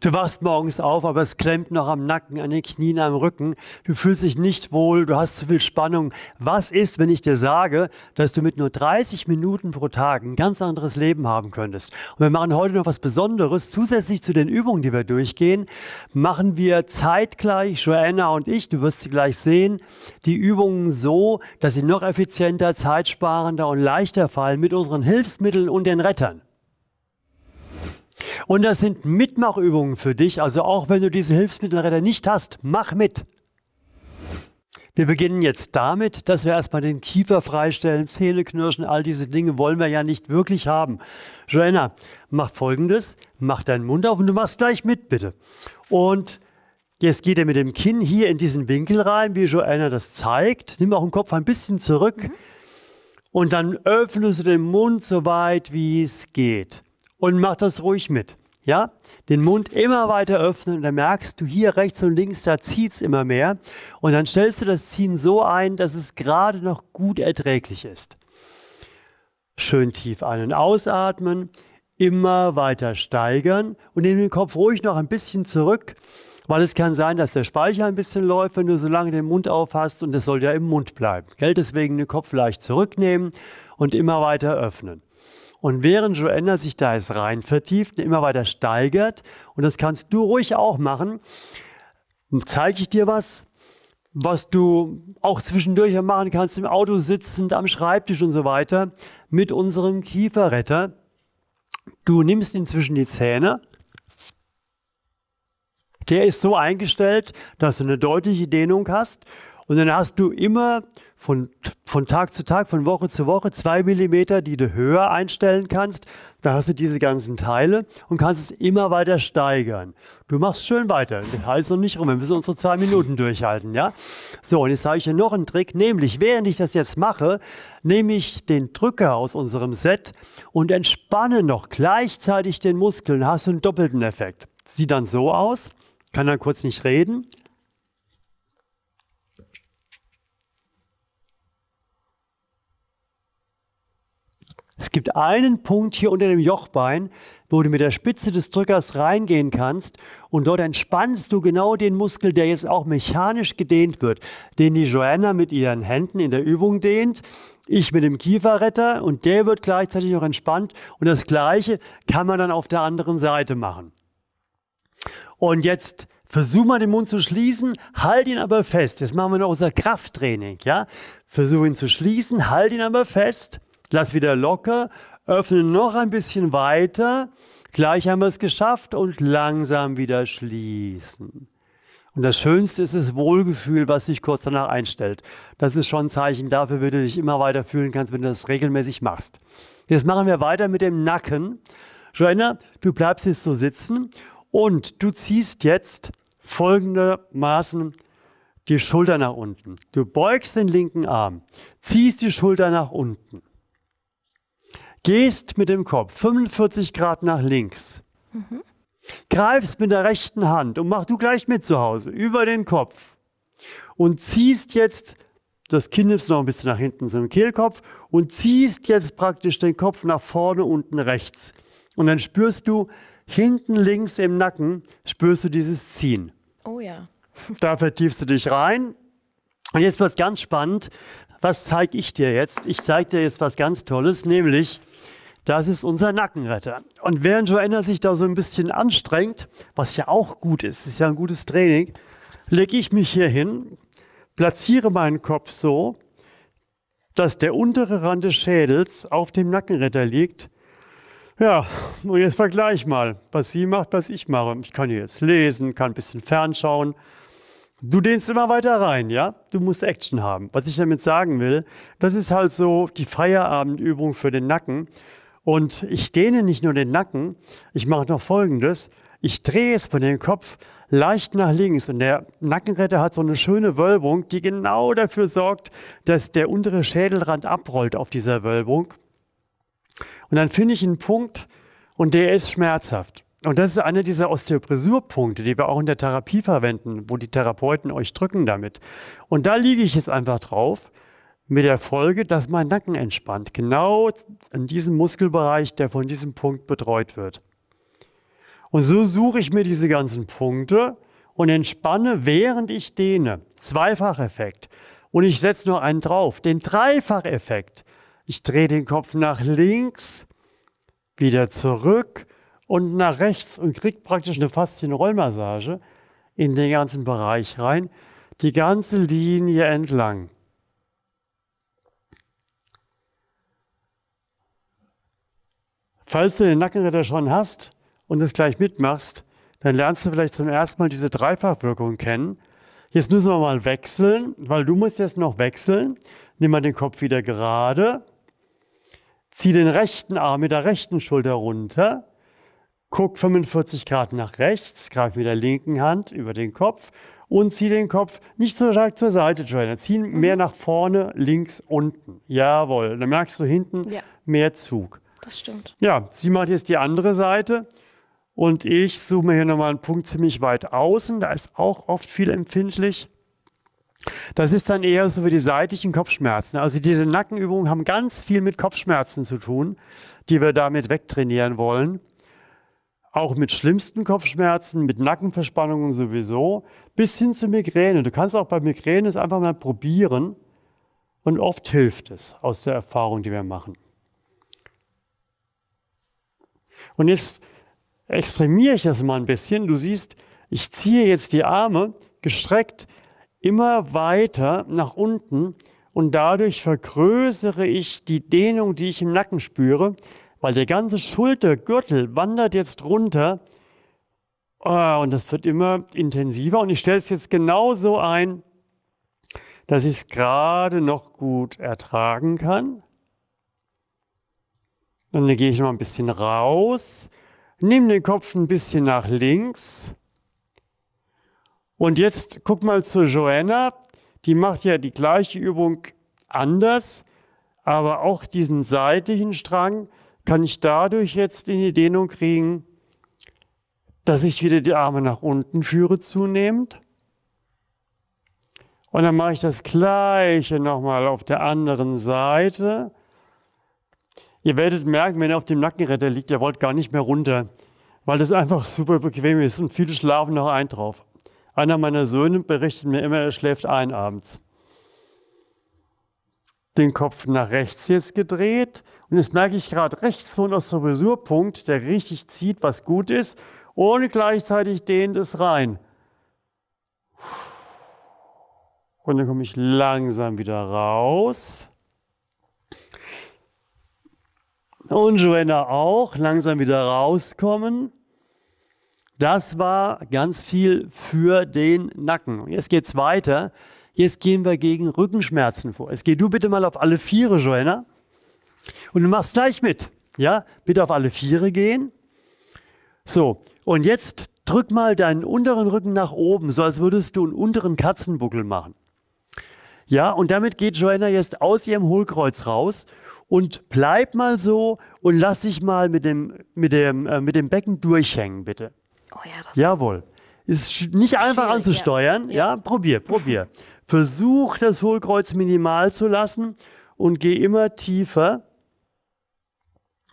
Du wachst morgens auf, aber es klemmt noch am Nacken, an den Knien, am Rücken. Du fühlst dich nicht wohl, du hast zu viel Spannung. Was ist, wenn ich dir sage, dass du mit nur 30 Minuten pro Tag ein ganz anderes Leben haben könntest? Und wir machen heute noch was Besonderes. Zusätzlich zu den Übungen, die wir durchgehen, machen wir zeitgleich, Joanna und ich, du wirst sie gleich sehen, die Übungen so, dass sie noch effizienter, zeitsparender und leichter fallen mit unseren Hilfsmitteln und den Rettern. Und das sind Mitmachübungen für dich. Also auch wenn du diese Hilfsmittelräder nicht hast, mach mit. Wir beginnen jetzt damit, dass wir erstmal den Kiefer freistellen, Zähne knirschen, all diese Dinge wollen wir ja nicht wirklich haben. Joanna, mach folgendes, mach deinen Mund auf und du machst gleich mit, bitte. Und jetzt geht er mit dem Kinn hier in diesen Winkel rein, wie Joanna das zeigt. Nimm auch den Kopf ein bisschen zurück mhm. und dann öffnest du den Mund so weit, wie es geht und mach das ruhig mit. Ja, den Mund immer weiter öffnen und dann merkst du hier rechts und links, da zieht es immer mehr. Und dann stellst du das Ziehen so ein, dass es gerade noch gut erträglich ist. Schön tief ein- und ausatmen, immer weiter steigern und nimm den Kopf ruhig noch ein bisschen zurück, weil es kann sein, dass der Speicher ein bisschen läuft, wenn du so lange den Mund aufhast und das soll ja im Mund bleiben. Gell? Deswegen den Kopf leicht zurücknehmen und immer weiter öffnen. Und während Joanna sich da jetzt rein vertieft und immer weiter steigert, und das kannst du ruhig auch machen, zeige ich dir was, was du auch zwischendurch machen kannst, im Auto sitzend, am Schreibtisch und so weiter, mit unserem Kieferretter. Du nimmst inzwischen die Zähne. Der ist so eingestellt, dass du eine deutliche Dehnung hast. Und dann hast du immer von, von Tag zu Tag, von Woche zu Woche zwei Millimeter, die du höher einstellen kannst. Da hast du diese ganzen Teile und kannst es immer weiter steigern. Du machst schön weiter. Halt noch nicht rum. Wir müssen unsere zwei Minuten durchhalten, ja? So, und jetzt sage ich dir noch einen Trick, nämlich während ich das jetzt mache, nehme ich den Drücker aus unserem Set und entspanne noch gleichzeitig den Muskel. Dann hast du einen doppelten Effekt. Sieht dann so aus. Kann dann kurz nicht reden, Es gibt einen Punkt hier unter dem Jochbein, wo du mit der Spitze des Drückers reingehen kannst und dort entspannst du genau den Muskel, der jetzt auch mechanisch gedehnt wird, den die Joanna mit ihren Händen in der Übung dehnt, ich mit dem Kieferretter und der wird gleichzeitig noch entspannt und das gleiche kann man dann auf der anderen Seite machen. Und jetzt Versuch mal den Mund zu schließen, halt ihn aber fest. Jetzt machen wir noch unser Krafttraining, ja? Versuch ihn zu schließen, halt ihn aber fest. Lass wieder locker, öffne noch ein bisschen weiter. Gleich haben wir es geschafft und langsam wieder schließen. Und das Schönste ist das Wohlgefühl, was sich kurz danach einstellt. Das ist schon ein Zeichen dafür, wie du dich immer weiter fühlen kannst, wenn du das regelmäßig machst. Jetzt machen wir weiter mit dem Nacken. Joanna, du bleibst jetzt so sitzen und du ziehst jetzt folgendermaßen die Schulter nach unten. Du beugst den linken Arm, ziehst die Schulter nach unten. Gehst mit dem Kopf 45 Grad nach links. Mhm. Greifst mit der rechten Hand und mach du gleich mit zu Hause über den Kopf. Und ziehst jetzt das Kinn nimmst du noch ein bisschen nach hinten zum Kehlkopf und ziehst jetzt praktisch den Kopf nach vorne unten rechts. Und dann spürst du hinten links im Nacken, spürst du dieses Ziehen. Oh ja. da vertiefst du dich rein. Und jetzt wird ganz spannend. Was zeige ich dir jetzt? Ich zeige dir jetzt was ganz Tolles, nämlich das ist unser Nackenretter. Und während Joanna sich da so ein bisschen anstrengt, was ja auch gut ist, ist ja ein gutes Training, lege ich mich hier hin, platziere meinen Kopf so, dass der untere Rand des Schädels auf dem Nackenretter liegt. Ja, und jetzt vergleich mal, was sie macht, was ich mache. Ich kann hier jetzt lesen, kann ein bisschen fernschauen. Du dehnst immer weiter rein, ja? Du musst Action haben. Was ich damit sagen will, das ist halt so die Feierabendübung für den Nacken. Und ich dehne nicht nur den Nacken, ich mache noch Folgendes. Ich drehe es von dem Kopf leicht nach links und der Nackenretter hat so eine schöne Wölbung, die genau dafür sorgt, dass der untere Schädelrand abrollt auf dieser Wölbung. Und dann finde ich einen Punkt und der ist schmerzhaft. Und das ist einer dieser Osteopressurpunkte, die wir auch in der Therapie verwenden, wo die Therapeuten euch drücken damit. Und da liege ich jetzt einfach drauf mit der Folge, dass mein Nacken entspannt. Genau in diesem Muskelbereich, der von diesem Punkt betreut wird. Und so suche ich mir diese ganzen Punkte und entspanne, während ich dehne. Zweifacheffekt. Und ich setze noch einen drauf, den Dreifacheffekt. Ich drehe den Kopf nach links, wieder zurück und nach rechts und kriege praktisch eine Faszienrollmassage in den ganzen Bereich rein, die ganze Linie entlang. Falls du den Nackenritter schon hast und es gleich mitmachst, dann lernst du vielleicht zum ersten Mal diese Dreifachwirkung kennen. Jetzt müssen wir mal wechseln, weil du musst jetzt noch wechseln. Nimm mal den Kopf wieder gerade. Zieh den rechten Arm mit der rechten Schulter runter. Guck 45 Grad nach rechts, greif mit der linken Hand über den Kopf und zieh den Kopf nicht so stark zur Seite, Joanna. Zieh mhm. mehr nach vorne, links, unten. Jawohl, dann merkst du hinten ja. mehr Zug das stimmt. Ja, sie macht jetzt die andere Seite und ich zoome hier nochmal einen Punkt ziemlich weit außen. Da ist auch oft viel empfindlich. Das ist dann eher so wie die seitlichen Kopfschmerzen. Also diese Nackenübungen haben ganz viel mit Kopfschmerzen zu tun, die wir damit wegtrainieren wollen. Auch mit schlimmsten Kopfschmerzen, mit Nackenverspannungen sowieso, bis hin zu Migräne. Du kannst auch bei Migräne es einfach mal probieren und oft hilft es aus der Erfahrung, die wir machen. Und jetzt extremiere ich das mal ein bisschen. Du siehst, ich ziehe jetzt die Arme gestreckt immer weiter nach unten und dadurch vergrößere ich die Dehnung, die ich im Nacken spüre, weil der ganze Schultergürtel wandert jetzt runter ah, und das wird immer intensiver und ich stelle es jetzt genauso ein, dass ich es gerade noch gut ertragen kann. Dann gehe ich mal ein bisschen raus, nehme den Kopf ein bisschen nach links. Und jetzt guck mal zur Joanna. Die macht ja die gleiche Übung anders, aber auch diesen seitlichen Strang kann ich dadurch jetzt in die Dehnung kriegen, dass ich wieder die Arme nach unten führe zunehmend. Und dann mache ich das gleiche nochmal auf der anderen Seite. Ihr werdet merken, wenn ihr auf dem Nackenretter liegt, ihr wollt gar nicht mehr runter, weil das einfach super bequem ist und viele schlafen noch ein drauf. Einer meiner Söhne berichtet mir immer, er schläft ein abends. Den Kopf nach rechts jetzt gedreht und jetzt merke ich gerade rechts so einen Osteopäsurpunkt, der richtig zieht, was gut ist, ohne gleichzeitig dehnt es rein. Und dann komme ich langsam wieder raus. und Joanna auch langsam wieder rauskommen. Das war ganz viel für den Nacken. Jetzt geht's weiter. Jetzt gehen wir gegen Rückenschmerzen vor. Jetzt geh du bitte mal auf alle Viere, Joanna. Und du machst gleich mit. Ja, bitte auf alle Viere gehen. So, und jetzt drück mal deinen unteren Rücken nach oben, so als würdest du einen unteren Katzenbuckel machen. Ja, und damit geht Joanna jetzt aus ihrem Hohlkreuz raus und bleib mal so und lass dich mal mit dem, mit dem, äh, mit dem Becken durchhängen, bitte. Oh ja, das Jawohl. Ist nicht einfach anzusteuern. Ja. ja, probier, probier. Versuch das Hohlkreuz minimal zu lassen und geh immer tiefer.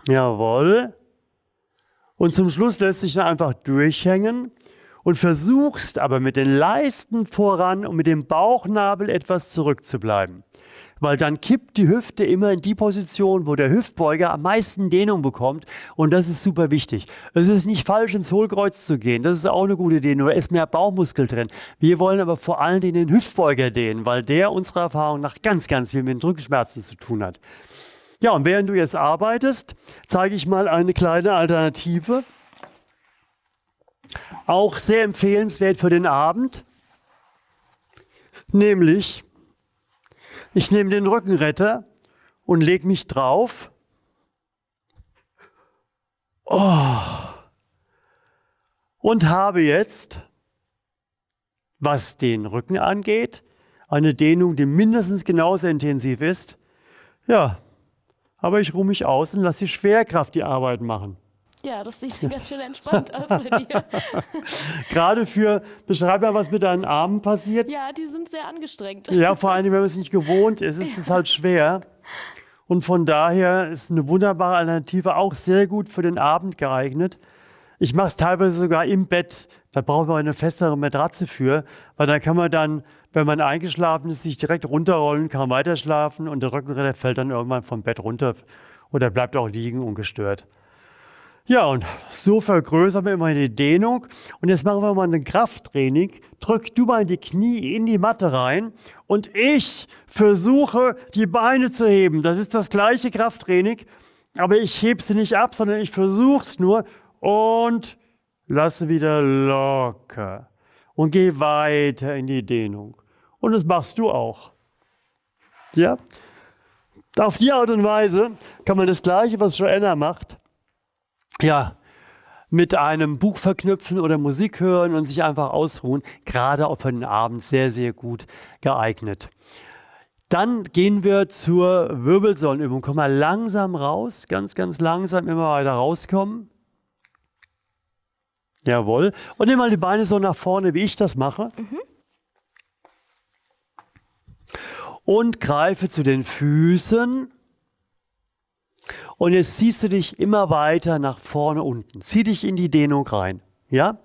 Jawohl. Und zum Schluss lässt sich dann einfach durchhängen und versuchst aber mit den Leisten voran und mit dem Bauchnabel etwas zurückzubleiben. Weil dann kippt die Hüfte immer in die Position, wo der Hüftbeuger am meisten Dehnung bekommt. Und das ist super wichtig. Es ist nicht falsch, ins Hohlkreuz zu gehen. Das ist auch eine gute Idee. Nur ist mehr Bauchmuskel drin. Wir wollen aber vor allen Dingen den Hüftbeuger dehnen, weil der unserer Erfahrung nach ganz, ganz viel mit den Rückenschmerzen zu tun hat. Ja, und während du jetzt arbeitest, zeige ich mal eine kleine Alternative. Auch sehr empfehlenswert für den Abend, nämlich ich nehme den Rückenretter und lege mich drauf. Oh. Und habe jetzt, was den Rücken angeht, eine Dehnung, die mindestens genauso intensiv ist. Ja, aber ich ruhe mich aus und lasse die Schwerkraft die Arbeit machen. Ja, das sieht ganz schön entspannt aus bei dir. Gerade für, beschreib mal, was mit deinen Armen passiert. Ja, die sind sehr angestrengt. Ja, vor allem, wenn man es nicht gewohnt ist, ist es halt schwer. Und von daher ist eine wunderbare Alternative auch sehr gut für den Abend geeignet. Ich mache es teilweise sogar im Bett. Da brauchen wir eine festere Matratze für, weil dann kann man dann, wenn man eingeschlafen ist, sich direkt runterrollen, kann weiterschlafen und der Rückenräder fällt dann irgendwann vom Bett runter oder bleibt auch liegen ungestört. Ja, und so vergrößern wir immer die Dehnung. Und jetzt machen wir mal ein Krafttraining. Drück du mal die Knie in die Matte rein und ich versuche, die Beine zu heben. Das ist das gleiche Krafttraining, aber ich heb sie nicht ab, sondern ich versuche es nur und lasse wieder locker. Und geh weiter in die Dehnung. Und das machst du auch. Ja? Auf die Art und Weise kann man das Gleiche, was Joanna macht, ja, mit einem Buch verknüpfen oder Musik hören und sich einfach ausruhen, gerade auch für den Abend sehr, sehr gut geeignet. Dann gehen wir zur Wirbelsäulenübung. Komm mal langsam raus, ganz, ganz langsam immer weiter rauskommen. Jawohl. Und nimm mal die Beine so nach vorne, wie ich das mache. Mhm. Und greife zu den Füßen und jetzt ziehst du dich immer weiter nach vorne unten. Zieh dich in die Dehnung rein. Ja?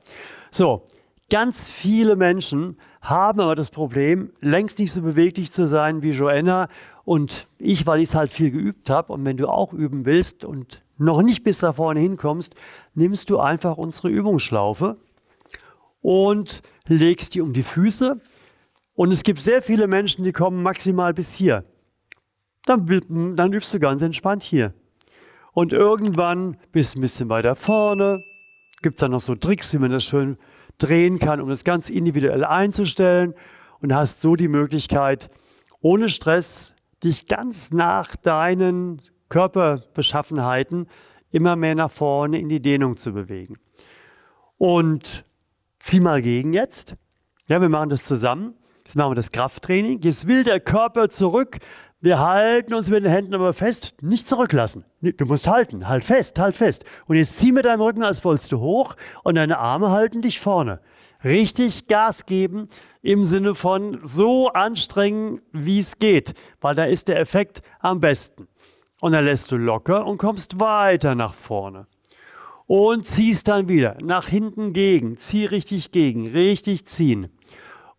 So, ganz viele Menschen haben aber das Problem, längst nicht so beweglich zu sein wie Joanna und ich, weil ich es halt viel geübt habe. Und wenn du auch üben willst und noch nicht bis da vorne hinkommst, nimmst du einfach unsere Übungsschlaufe und legst die um die Füße. Und es gibt sehr viele Menschen, die kommen maximal bis hier. Dann, dann übst du ganz entspannt hier. Und irgendwann bis ein bisschen weiter vorne gibt es dann noch so Tricks, wie man das schön drehen kann, um das ganz individuell einzustellen. Und hast so die Möglichkeit, ohne Stress dich ganz nach deinen Körperbeschaffenheiten immer mehr nach vorne in die Dehnung zu bewegen. Und zieh mal gegen jetzt. Ja, wir machen das zusammen. Jetzt machen wir das Krafttraining. Jetzt will der Körper zurück. Wir halten uns mit den Händen aber fest, nicht zurücklassen. Du musst halten, halt fest, halt fest. Und jetzt zieh mit deinem Rücken, als wolltest du hoch und deine Arme halten dich vorne. Richtig Gas geben im Sinne von so anstrengen, wie es geht, weil da ist der Effekt am besten. Und dann lässt du locker und kommst weiter nach vorne und ziehst dann wieder nach hinten gegen, zieh richtig gegen, richtig ziehen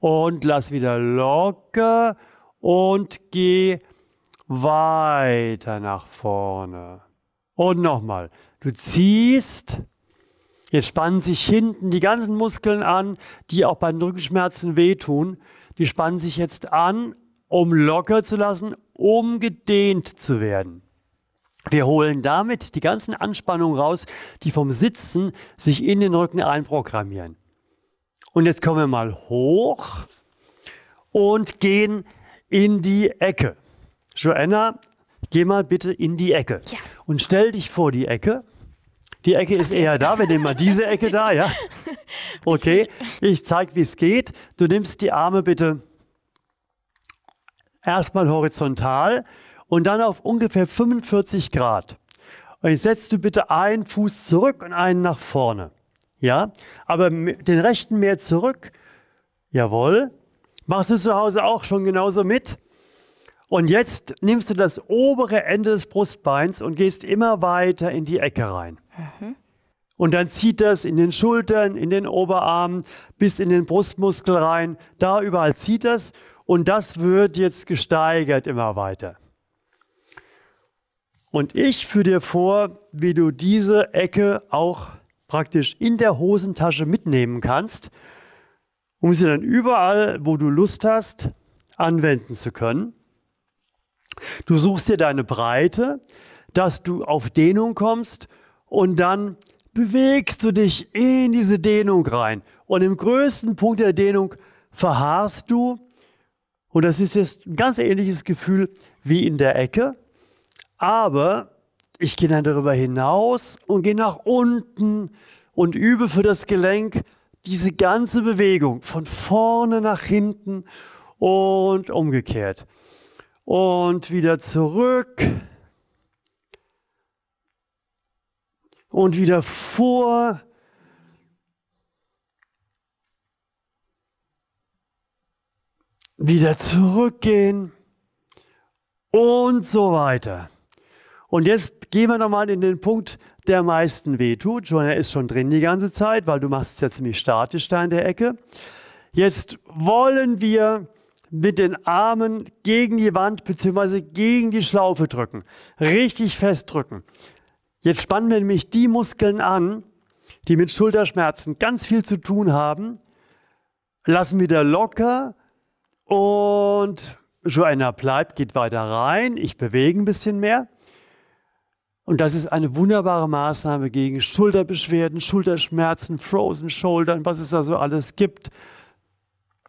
und lass wieder locker und geh weiter nach vorne. Und nochmal. Du ziehst. Jetzt spannen sich hinten die ganzen Muskeln an, die auch bei Rückenschmerzen wehtun. Die spannen sich jetzt an, um locker zu lassen, um gedehnt zu werden. Wir holen damit die ganzen Anspannungen raus, die vom Sitzen sich in den Rücken einprogrammieren. Und jetzt kommen wir mal hoch und gehen in die Ecke. Joanna, geh mal bitte in die Ecke. Ja. Und stell dich vor die Ecke. Die Ecke ist eher da, wir nehmen mal diese Ecke da, ja? Okay, ich zeige, wie es geht. Du nimmst die Arme bitte erstmal horizontal und dann auf ungefähr 45 Grad. Und jetzt setzt du bitte einen Fuß zurück und einen nach vorne. Ja, aber den rechten mehr zurück. Jawohl. Machst du zu Hause auch schon genauso mit? Und jetzt nimmst du das obere Ende des Brustbeins und gehst immer weiter in die Ecke rein. Mhm. Und dann zieht das in den Schultern, in den Oberarmen, bis in den Brustmuskel rein. Da überall zieht das. Und das wird jetzt gesteigert immer weiter. Und ich führe dir vor, wie du diese Ecke auch praktisch in der Hosentasche mitnehmen kannst, um sie dann überall, wo du Lust hast, anwenden zu können. Du suchst dir deine Breite, dass du auf Dehnung kommst und dann bewegst du dich in diese Dehnung rein. Und im größten Punkt der Dehnung verharrst du. Und das ist jetzt ein ganz ähnliches Gefühl wie in der Ecke. Aber ich gehe dann darüber hinaus und gehe nach unten und übe für das Gelenk diese ganze Bewegung von vorne nach hinten und umgekehrt. Und wieder zurück. Und wieder vor. Wieder zurückgehen. Und so weiter. Und jetzt gehen wir nochmal in den Punkt, der meisten wehtut. Joanna ist schon drin die ganze Zeit, weil du machst es ja ziemlich statisch da in der Ecke. Jetzt wollen wir mit den Armen gegen die Wand bzw. gegen die Schlaufe drücken. Richtig fest drücken. Jetzt spannen wir nämlich die Muskeln an, die mit Schulterschmerzen ganz viel zu tun haben. Lassen wieder locker und Joanna bleibt, geht weiter rein. Ich bewege ein bisschen mehr. Und das ist eine wunderbare Maßnahme gegen Schulterbeschwerden, Schulterschmerzen, Frozen Shouldern, was es da so alles gibt.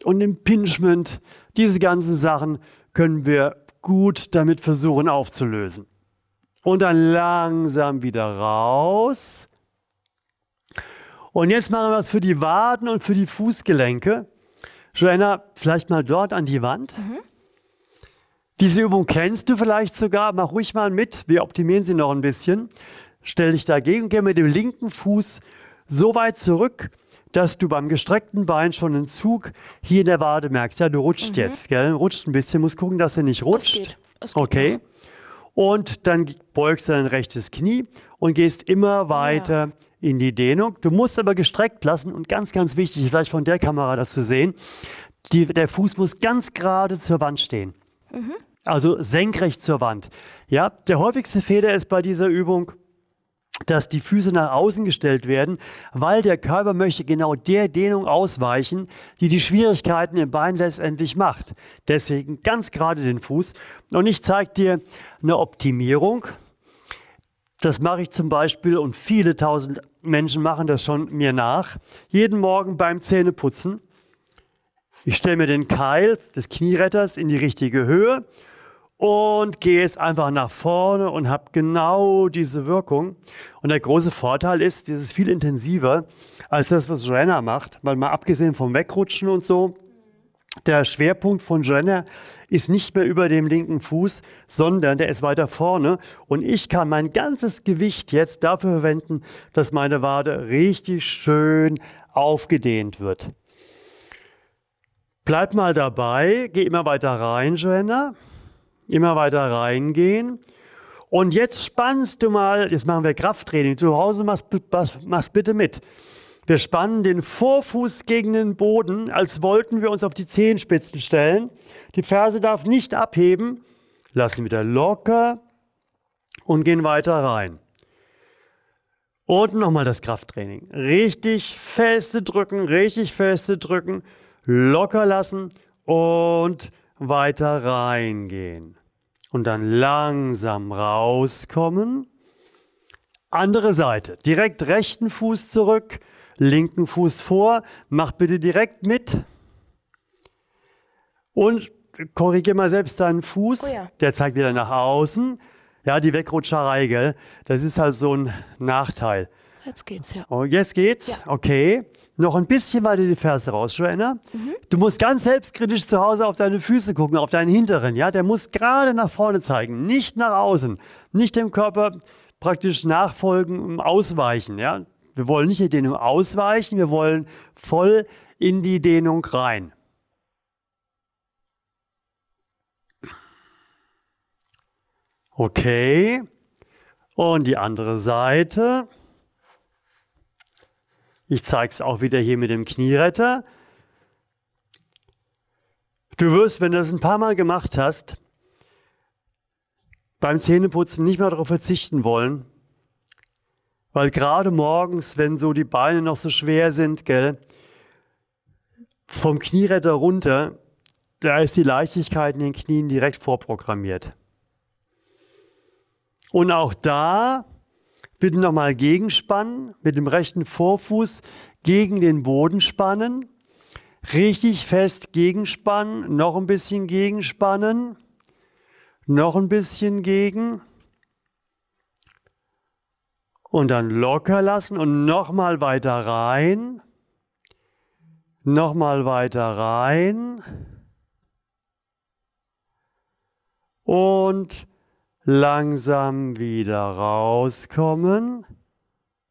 Und Impingement, diese ganzen Sachen können wir gut damit versuchen aufzulösen. Und dann langsam wieder raus. Und jetzt machen wir was für die Waden und für die Fußgelenke. Joanna, vielleicht mal dort an die Wand. Mhm. Diese Übung kennst du vielleicht sogar. Mach ruhig mal mit. Wir optimieren sie noch ein bisschen. Stell dich dagegen. Geh mit dem linken Fuß so weit zurück, dass du beim gestreckten Bein schon einen Zug hier in der Wade merkst. Ja, du rutscht mhm. jetzt, gell? Rutscht ein bisschen, musst gucken, dass er nicht rutscht. Es geht. Es geht okay. Und dann beugst du dein rechtes Knie und gehst immer weiter ja. in die Dehnung. Du musst aber gestreckt lassen und ganz, ganz wichtig, vielleicht von der Kamera dazu sehen, die, der Fuß muss ganz gerade zur Wand stehen. Mhm also senkrecht zur Wand. Ja, der häufigste Fehler ist bei dieser Übung, dass die Füße nach außen gestellt werden, weil der Körper möchte genau der Dehnung ausweichen, die die Schwierigkeiten im Bein letztendlich macht. Deswegen ganz gerade den Fuß. Und ich zeige dir eine Optimierung. Das mache ich zum Beispiel und viele tausend Menschen machen das schon mir nach. Jeden Morgen beim Zähneputzen. Ich stelle mir den Keil des Knieretters in die richtige Höhe und gehe es einfach nach vorne und habe genau diese Wirkung. Und der große Vorteil ist, das ist viel intensiver als das, was Joanna macht, weil mal abgesehen vom Wegrutschen und so, der Schwerpunkt von Joanna ist nicht mehr über dem linken Fuß, sondern der ist weiter vorne. Und ich kann mein ganzes Gewicht jetzt dafür verwenden, dass meine Wade richtig schön aufgedehnt wird. Bleib mal dabei, geh immer weiter rein, Joanna. Immer weiter reingehen. Und jetzt spannst du mal, jetzt machen wir Krafttraining. Zu Hause machst, machst bitte mit. Wir spannen den Vorfuß gegen den Boden, als wollten wir uns auf die Zehenspitzen stellen. Die Ferse darf nicht abheben. Lassen wieder locker und gehen weiter rein. Und nochmal das Krafttraining. Richtig feste drücken, richtig feste drücken, locker lassen und weiter reingehen und dann langsam rauskommen. Andere Seite, direkt rechten Fuß zurück, linken Fuß vor, mach bitte direkt mit und korrigiere mal selbst deinen Fuß, oh ja. der zeigt wieder nach außen. Ja, die Wegrutscherei, gell? Das ist halt so ein Nachteil. Jetzt geht's, ja. Oh, jetzt geht's? Ja. Okay noch ein bisschen weiter die Ferse raus, Joanna. Mhm. Du musst ganz selbstkritisch zu Hause auf deine Füße gucken, auf deinen hinteren. Ja, der muss gerade nach vorne zeigen, nicht nach außen, nicht dem Körper praktisch nachfolgen, ausweichen. Ja, wir wollen nicht die Dehnung ausweichen, wir wollen voll in die Dehnung rein. Okay. Und die andere Seite. Ich zeige es auch wieder hier mit dem Knieretter. Du wirst, wenn du das ein paar Mal gemacht hast, beim Zähneputzen nicht mehr darauf verzichten wollen, weil gerade morgens, wenn so die Beine noch so schwer sind, gell, vom Knieretter runter, da ist die Leichtigkeit in den Knien direkt vorprogrammiert. Und auch da Bitte nochmal gegenspannen, mit dem rechten Vorfuß gegen den Boden spannen. Richtig fest gegenspannen, noch ein bisschen gegenspannen, noch ein bisschen gegen. Und dann locker lassen und nochmal weiter rein. Nochmal weiter rein. Und Langsam wieder rauskommen.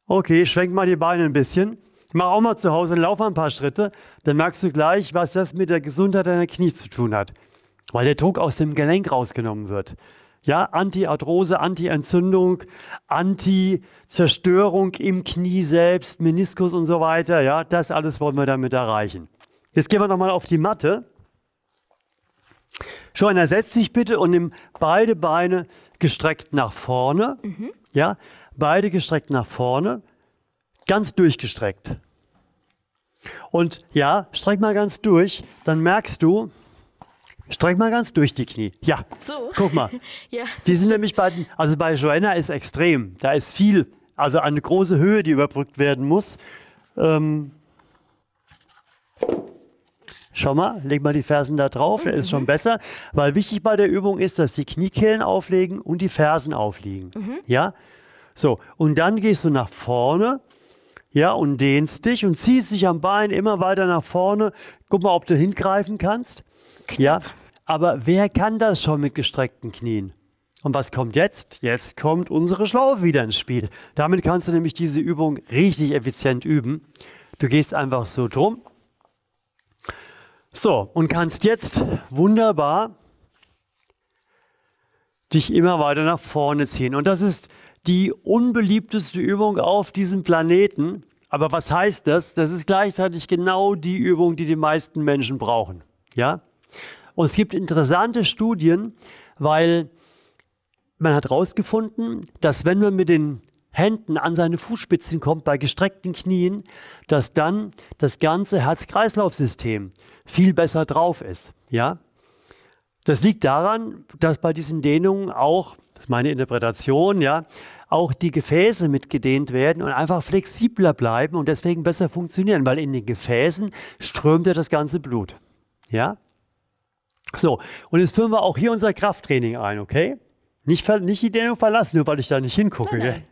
Okay, schwenk mal die Beine ein bisschen. Mach auch mal zu Hause und lauf ein paar Schritte. Dann merkst du gleich, was das mit der Gesundheit deiner Knie zu tun hat. Weil der Druck aus dem Gelenk rausgenommen wird. Ja, Anti-Arthrose, Anti-Entzündung, Anti-Zerstörung im Knie selbst, Meniskus und so weiter. Ja, das alles wollen wir damit erreichen. Jetzt gehen wir nochmal auf die Matte. Joanna, setz dich bitte und nimm beide Beine gestreckt nach vorne. Mhm. Ja, beide gestreckt nach vorne, ganz durchgestreckt. Und ja, streck mal ganz durch, dann merkst du, streck mal ganz durch die Knie. Ja, so. guck mal. ja. Die sind nämlich bei, also bei Joanna ist extrem. Da ist viel, also eine große Höhe, die überbrückt werden muss. Ähm, schau mal, leg mal die Fersen da drauf, der mhm. ist schon mhm. besser. Weil wichtig bei der Übung ist, dass die Kniekehlen auflegen und die Fersen aufliegen. Mhm. Ja? So, und dann gehst du nach vorne, ja, und dehnst dich und ziehst dich am Bein immer weiter nach vorne. Guck mal, ob du hingreifen kannst. Knapp. Ja, aber wer kann das schon mit gestreckten Knien? Und was kommt jetzt? Jetzt kommt unsere Schlaufe wieder ins Spiel. Damit kannst du nämlich diese Übung richtig effizient üben. Du gehst einfach so drum so, und kannst jetzt wunderbar dich immer weiter nach vorne ziehen. Und das ist die unbeliebteste Übung auf diesem Planeten. Aber was heißt das? Das ist gleichzeitig genau die Übung, die die meisten Menschen brauchen. Ja? Und es gibt interessante Studien, weil man hat herausgefunden, dass wenn man mit den Händen an seine Fußspitzen kommt bei gestreckten Knien, dass dann das ganze Herz-Kreislauf-System viel besser drauf ist. Ja? Das liegt daran, dass bei diesen Dehnungen auch, das ist meine Interpretation, ja, auch die Gefäße mitgedehnt werden und einfach flexibler bleiben und deswegen besser funktionieren, weil in den Gefäßen strömt ja das ganze Blut. Ja? So, und jetzt führen wir auch hier unser Krafttraining ein, okay? Nicht, nicht die Dehnung verlassen, nur weil ich da nicht hingucke. Nein,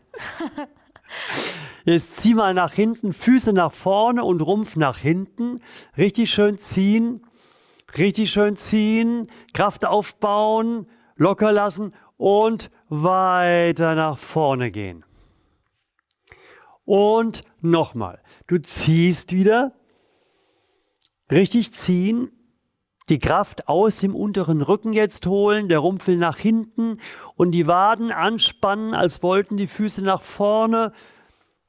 nein. Jetzt zieh mal nach hinten, Füße nach vorne und Rumpf nach hinten. Richtig schön ziehen, richtig schön ziehen, Kraft aufbauen, locker lassen und weiter nach vorne gehen. Und nochmal, du ziehst wieder, richtig ziehen, die Kraft aus dem unteren Rücken jetzt holen, der Rumpf will nach hinten und die Waden anspannen, als wollten die Füße nach vorne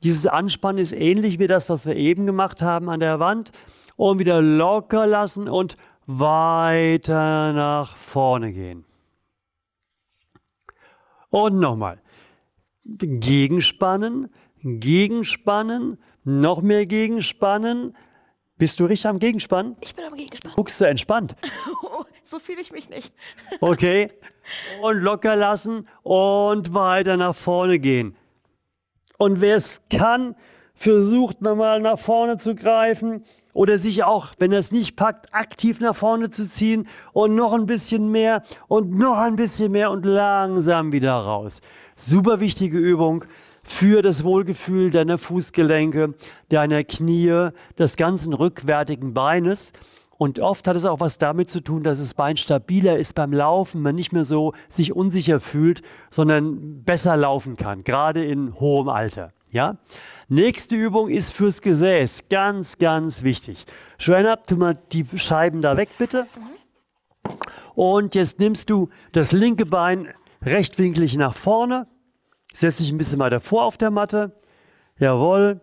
dieses Anspannen ist ähnlich wie das, was wir eben gemacht haben an der Wand. Und wieder locker lassen und weiter nach vorne gehen. Und nochmal. Gegenspannen, gegenspannen, noch mehr gegenspannen. Bist du richtig am Gegenspannen? Ich bin am Gegenspannen. Guckst du entspannt? Oh, so fühle ich mich nicht. okay. Und locker lassen und weiter nach vorne gehen. Und wer es kann, versucht nochmal nach vorne zu greifen oder sich auch, wenn er es nicht packt, aktiv nach vorne zu ziehen und noch ein bisschen mehr und noch ein bisschen mehr und langsam wieder raus. Super wichtige Übung für das Wohlgefühl deiner Fußgelenke, deiner Knie, des ganzen rückwärtigen Beines. Und oft hat es auch was damit zu tun, dass das Bein stabiler ist beim Laufen, man nicht mehr so sich unsicher fühlt, sondern besser laufen kann, gerade in hohem Alter. Ja? Nächste Übung ist fürs Gesäß. Ganz, ganz wichtig. Schön ab, tu mal die Scheiben da weg, bitte. Und jetzt nimmst du das linke Bein rechtwinklig nach vorne, setzt dich ein bisschen mal davor auf der Matte. Jawohl.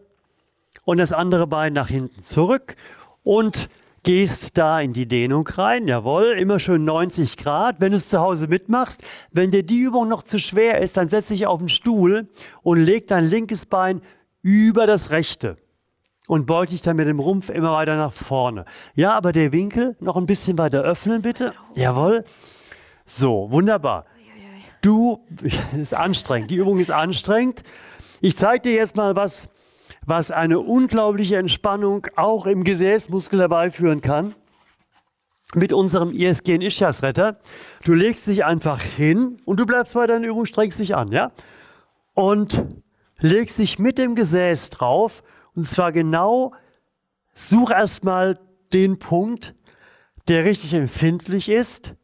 Und das andere Bein nach hinten zurück. Und gehst da in die Dehnung rein, jawohl, immer schön 90 Grad. Wenn du es zu Hause mitmachst, wenn dir die Übung noch zu schwer ist, dann setz dich auf den Stuhl und leg dein linkes Bein über das rechte und beug dich dann mit dem Rumpf immer weiter nach vorne. Ja, aber der Winkel noch ein bisschen weiter öffnen, bitte. Jawohl. So, wunderbar. Du, ist anstrengend, die Übung ist anstrengend. Ich zeige dir jetzt mal was, was eine unglaubliche Entspannung auch im Gesäßmuskel herbeiführen kann. Mit unserem ISG in Ischias Retter. Du legst dich einfach hin und du bleibst bei deiner Übung, strengst dich an, ja? Und legst dich mit dem Gesäß drauf und zwar genau, such erstmal den Punkt, der richtig empfindlich ist.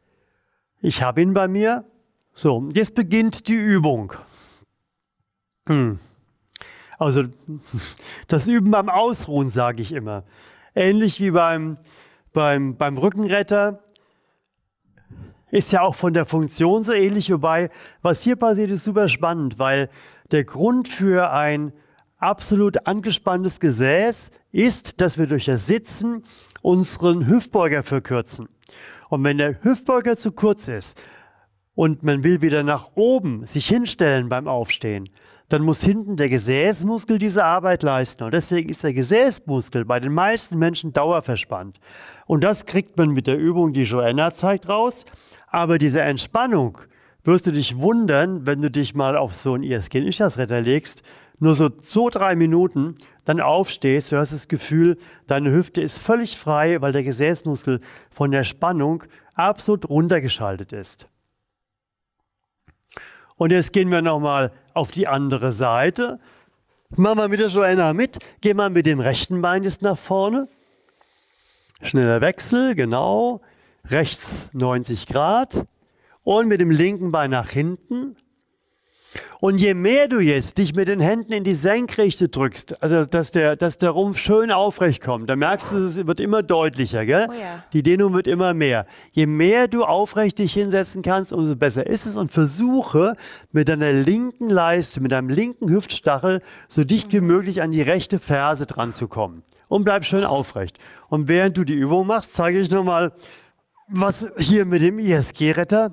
Ich habe ihn bei mir. So, jetzt beginnt die Übung. Hm. Also das Üben beim Ausruhen, sage ich immer. Ähnlich wie beim, beim, beim Rückenretter ist ja auch von der Funktion so ähnlich, wobei was hier passiert ist super spannend, weil der Grund für ein absolut angespanntes Gesäß ist, dass wir durch das Sitzen unseren Hüftbeuger verkürzen. Und wenn der Hüftbeuger zu kurz ist und man will wieder nach oben sich hinstellen beim Aufstehen, dann muss hinten der Gesäßmuskel diese Arbeit leisten. Und deswegen ist der Gesäßmuskel bei den meisten Menschen dauerverspannt. Und das kriegt man mit der Übung, die Joanna zeigt, raus. Aber diese Entspannung wirst du dich wundern, wenn du dich mal auf so ein isgn ischas retter legst, nur so zwei, drei Minuten, dann aufstehst, du hast das Gefühl, deine Hüfte ist völlig frei, weil der Gesäßmuskel von der Spannung absolut runtergeschaltet ist. Und jetzt gehen wir nochmal auf die andere Seite. Machen wir mit der Joanna mit. Gehen wir mit dem rechten Bein jetzt nach vorne. Schneller Wechsel, genau. Rechts 90 Grad. Und mit dem linken Bein nach hinten. Und je mehr du jetzt dich mit den Händen in die Senkrechte drückst, also dass der, dass der Rumpf schön aufrecht kommt, dann merkst du, es wird immer deutlicher, gell? Oh ja. Die Dehnung wird immer mehr. Je mehr du aufrecht dich hinsetzen kannst, umso besser ist es. Und versuche mit deiner linken Leiste, mit deinem linken Hüftstachel so dicht wie mhm. möglich an die rechte Ferse dran zu kommen. Und bleib schön aufrecht. Und während du die Übung machst, zeige ich nochmal, was hier mit dem ISG-Retter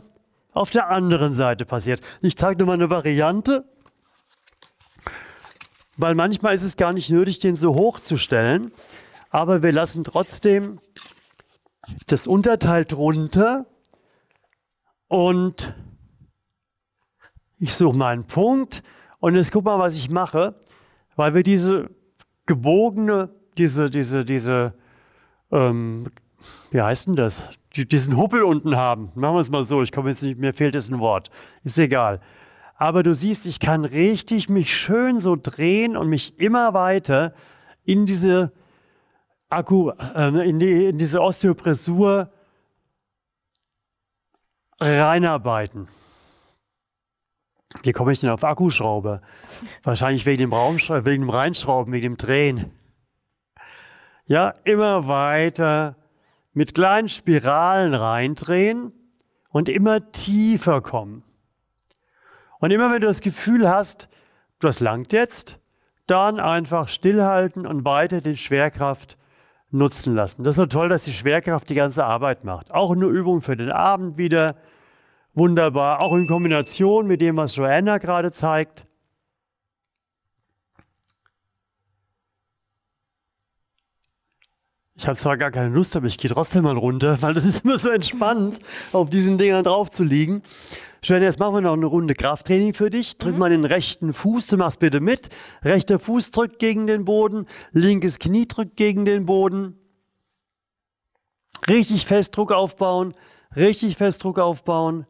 auf der anderen Seite passiert. Ich zeige nur mal eine Variante, weil manchmal ist es gar nicht nötig, den so hoch zu stellen. Aber wir lassen trotzdem das Unterteil drunter und ich suche mal einen Punkt und jetzt guck mal, was ich mache, weil wir diese gebogene, diese, diese, diese, ähm, wie heißt denn das? die, diesen Huppel unten haben. Machen wir es mal so, ich komme jetzt nicht, mir fehlt jetzt ein Wort. Ist egal. Aber du siehst, ich kann richtig mich schön so drehen und mich immer weiter in diese Akku, äh, in, die, in diese Osteopressur reinarbeiten. Wie komme ich denn auf Akkuschraube? Wahrscheinlich wegen dem, wegen dem Reinschrauben, wegen dem Drehen. Ja, immer weiter mit kleinen Spiralen reindrehen und immer tiefer kommen. Und immer wenn du das Gefühl hast, das langt jetzt, dann einfach stillhalten und weiter den Schwerkraft nutzen lassen. Das ist so toll, dass die Schwerkraft die ganze Arbeit macht. Auch eine Übung für den Abend wieder. Wunderbar. Auch in Kombination mit dem, was Joanna gerade zeigt. Ich habe zwar gar keine Lust, aber ich gehe trotzdem mal runter, weil das ist immer so entspannt, auf diesen Dingern drauf zu liegen. Schön, jetzt machen wir noch eine Runde Krafttraining für dich. Drück mhm. mal den rechten Fuß, du machst bitte mit. Rechter Fuß drückt gegen den Boden, linkes Knie drückt gegen den Boden. Richtig Festdruck aufbauen, richtig Festdruck aufbauen.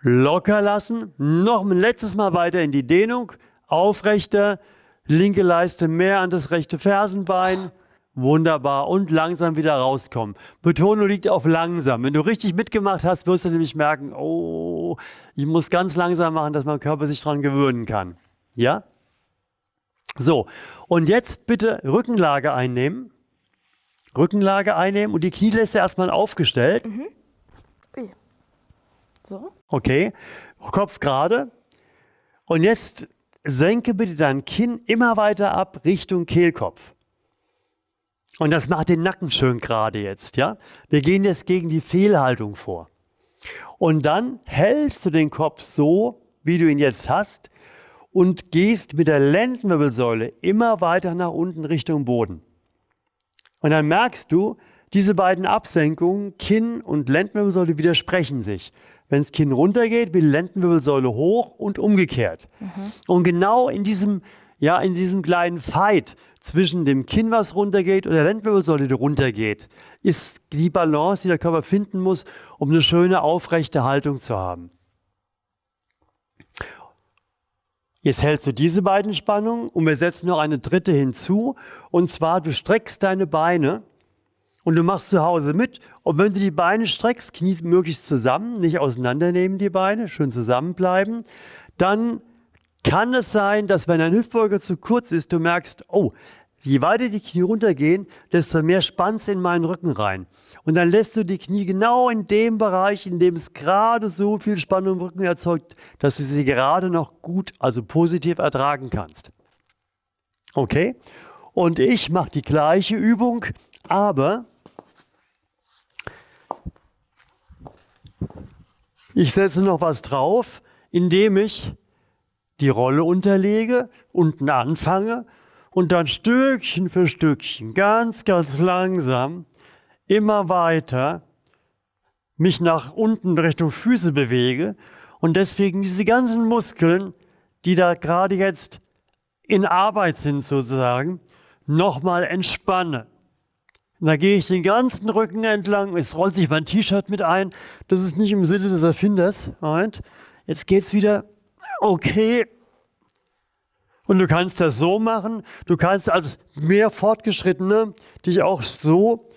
Locker lassen, noch ein letztes Mal weiter in die Dehnung. Aufrechter, linke Leiste mehr an das rechte Fersenbein. Wunderbar. Und langsam wieder rauskommen. Betonung liegt auf langsam. Wenn du richtig mitgemacht hast, wirst du nämlich merken, oh, ich muss ganz langsam machen, dass mein Körper sich daran gewöhnen kann. Ja? So. Und jetzt bitte Rückenlage einnehmen. Rückenlage einnehmen und die Knie lässt du erstmal aufgestellt. Mhm. So. Okay. Kopf gerade. Und jetzt senke bitte dein Kinn immer weiter ab Richtung Kehlkopf. Und das macht den Nacken schön gerade jetzt, ja? Wir gehen jetzt gegen die Fehlhaltung vor. Und dann hältst du den Kopf so, wie du ihn jetzt hast, und gehst mit der Lendenwirbelsäule immer weiter nach unten Richtung Boden. Und dann merkst du, diese beiden Absenkungen, Kinn und Lendenwirbelsäule, widersprechen sich. Wenn das Kinn runtergeht, will die Lendenwirbelsäule hoch und umgekehrt. Mhm. Und genau in diesem ja in diesem kleinen Fight zwischen dem Kinn, was runtergeht, und der Lendenwirbelsäule, die runtergeht, ist die Balance, die der Körper finden muss, um eine schöne aufrechte Haltung zu haben. Jetzt hältst du diese beiden Spannungen und wir setzen noch eine dritte hinzu. Und zwar, du streckst deine Beine und du machst zu Hause mit. Und wenn du die Beine streckst, kniet möglichst zusammen, nicht auseinandernehmen die Beine, schön zusammenbleiben. Dann kann es sein, dass wenn dein Hüftbeuger zu kurz ist, du merkst, oh, je weiter die Knie runtergehen, desto mehr spannst in meinen Rücken rein. Und dann lässt du die Knie genau in dem Bereich, in dem es gerade so viel Spannung im Rücken erzeugt, dass du sie gerade noch gut, also positiv ertragen kannst. Okay? Und ich mache die gleiche Übung, aber ich setze noch was drauf, indem ich die Rolle unterlege, unten anfange und dann Stückchen für Stückchen, ganz, ganz langsam, immer weiter mich nach unten Richtung Füße bewege und deswegen diese ganzen Muskeln, die da gerade jetzt in Arbeit sind sozusagen, nochmal entspanne. da gehe ich den ganzen Rücken entlang, es rollt sich mein T-Shirt mit ein, das ist nicht im Sinne des Erfinders. Moment, jetzt es wieder okay. Und du kannst das so machen, du kannst als mehr Fortgeschrittene dich auch so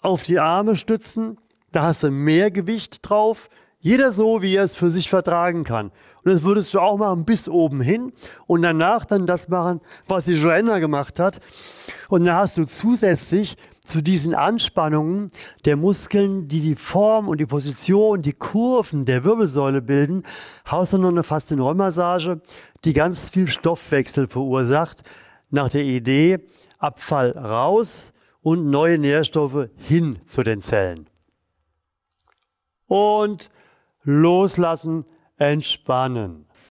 auf die Arme stützen, da hast du mehr Gewicht drauf, jeder so, wie er es für sich vertragen kann. Und das würdest du auch machen bis oben hin und danach dann das machen, was die Joanna gemacht hat. Und da hast du zusätzlich zu diesen Anspannungen der Muskeln, die die Form und die Position, die Kurven der Wirbelsäule bilden, haust du noch eine Fastenrollmassage, die ganz viel Stoffwechsel verursacht, nach der Idee Abfall raus und neue Nährstoffe hin zu den Zellen. Und loslassen, entspannen.